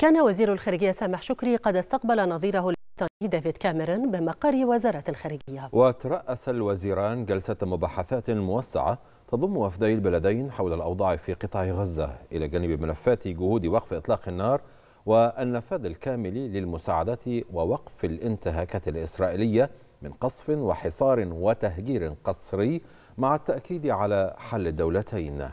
كان وزير الخارجية سامح شكري قد استقبل نظيره ديفيد كاميرون بمقر وزارة الخارجية وترأس الوزيران جلسة مباحثات موسعة تضم وفدي البلدين حول الأوضاع في قطاع غزة إلى جانب ملفات جهود وقف إطلاق النار والنفاذ الكامل للمساعدات ووقف الانتهاكات الإسرائيلية من قصف وحصار وتهجير قصري مع التأكيد على حل الدولتين